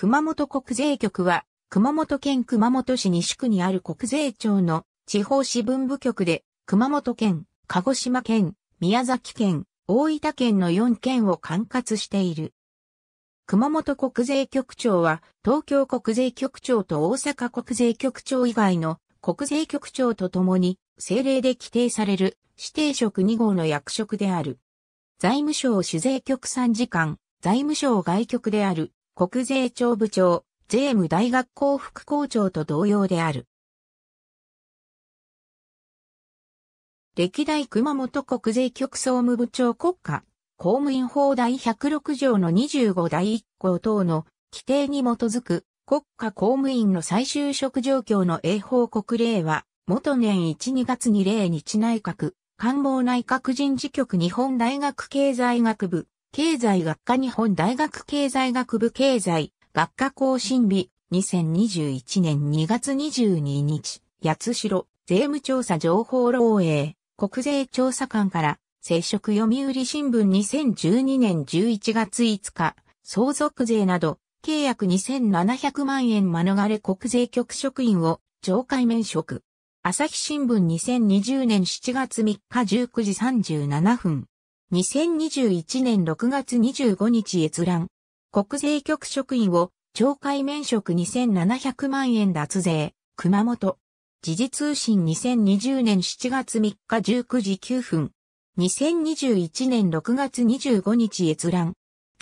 熊本国税局は、熊本県熊本市西区にある国税庁の地方支分部局で、熊本県、鹿児島県、宮崎県、大分県の4県を管轄している。熊本国税局長は、東京国税局長と大阪国税局長以外の国税局長と共に、政令で規定される指定職2号の役職である。財務省主税局参事官、財務省外局である国税庁部長、税務大学校副校長と同様である。歴代熊本国税局総務部長国家、公務員法第106条の25第1項等の規定に基づく国家公務員の最終職状況の英報告令は、元年1、2月に例日内閣、官房内閣人事局日本大学経済学部、経済学科日本大学経済学部経済学科更新日2021年2月22日、八代税務調査情報漏洩国税調査官から接触読売新聞2012年11月5日、相続税など、契約2700万円免れ国税局職員を懲戒免職。朝日新聞2020年7月3日19時37分、2021年6月25日閲覧。国税局職員を懲戒免職2700万円脱税。熊本。時事通信2020年7月3日19時9分。2021年6月25日閲覧。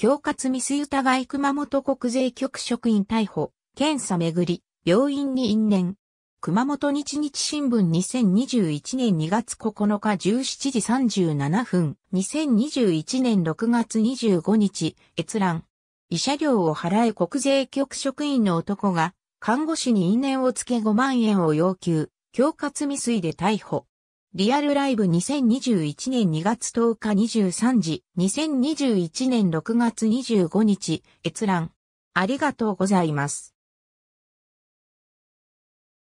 恐喝未遂疑い熊本国税局職員逮捕。検査めぐり、病院に因縁。熊本日日新聞2021年2月9日17時37分、2021年6月25日、閲覧。医者料を払え国税局職員の男が、看護師に因縁をつけ5万円を要求、恐喝未遂で逮捕。リアルライブ2021年2月10日23時、2021年6月25日、閲覧。ありがとうございます。